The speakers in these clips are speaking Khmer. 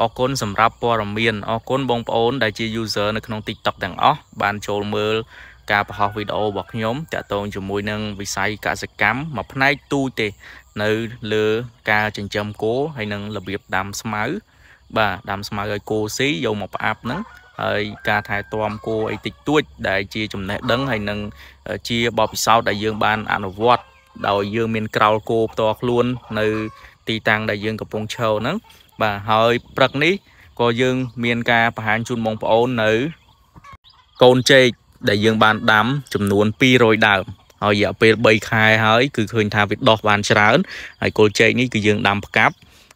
អរគុណសម្រាប់ព័ត៌មានអរគុណបងប្អូនដែលជា user នៅក្នុង TikTok ទាំងអស់បានចូលមើលការបង្ហោះវីដេអូរបស់ខ្ញុំតាក់ទងជាមួយនឹងវិស័យកសិកម្មមួយផ្នែកទូចទេនៅលើការចិញ្ចឹមគោហើយនឹងរបៀបដាំស្មៅបាទដាំស្មៅឲ្យគោស៊ីយកមកផ្អាប់ហ្នឹងហើយការថែទាំគោអីតិចតួចដែលជាចំណេះដឹងហើយនឹងជាបទពិសោធន៍ដែលយើងបាន អនុវត្តដោយយើងមានក្រោលគោផ្ទាល់ខ្លួន នៅទីតាំងដែលយើងកំពុងឈរហ្នឹងបាទហើយព្រឹកនេះក៏យើង មាន ការបង្ហាញជូនបងប្អូននៅកូនចេកដែលយើង បានដាំចំនួន200ដើមហើយរយៈពេល3ខែហើយ គឺឃើញថាវាដោះបានច្រើនហើយគល់ចេកនេះគឺយើងដាំផ្កាប់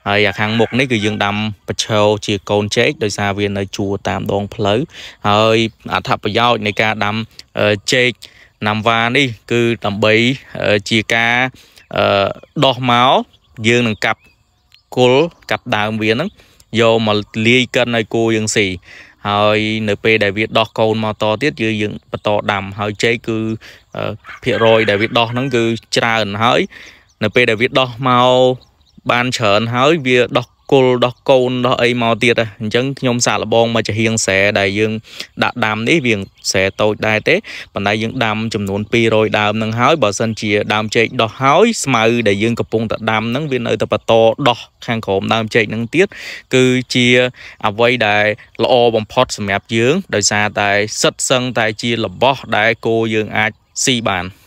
ហើយអាខាងមុខនេះគឺយើងដាំបិឈោជាកូនចេកដោយសារវានៅ ជួរតាមដង ផ្លូវហើយអត្ថប្រយោជន៍នៃការដាំចេកណាំវ៉ានេះ គឺដើម្បីជាការដោះមកយើងនឹងកាប់គល់កាប់ដើមវាហ្នឹងយកមកលាយកិនឲ្យគោយើងស៊ីហើយនៅពេលដែលវាដោះកូនមកតទៀតគឺយើងបន្តដាំហើយចេកគឺភាគរយដែលវាដោះហ្នឹងគឺច្រើនហើយនៅពេលដែលវាដោះមកបានច្រើនហើយវាដោះគល់ដោះកូនដោះអីមកទៀតហ្នឹងអញ្ចឹងខ្ញុំសាកល្បងមកចាហៀងស្រែដែលយើងដាក់ដាំនេះវាស្រែតូចដែរទេប៉ុន្តែយើងដាំចំនួន200ដើមហ្នឹងហើយបើសិនជាដើមចេកដោះហើយស្មៅដែលយើងកំពុងតែដាំហ្នឹងវានៅតែបន្តដោះខាងក្រោមដើមចេកហ្នឹងទៀតគឺជាអ្វីដែលល្អបំផុតសម្រាប់យើងដោយសារតែសិតសឹងតែជារបស់ដែលគោយើងអាចស៊ីបាន។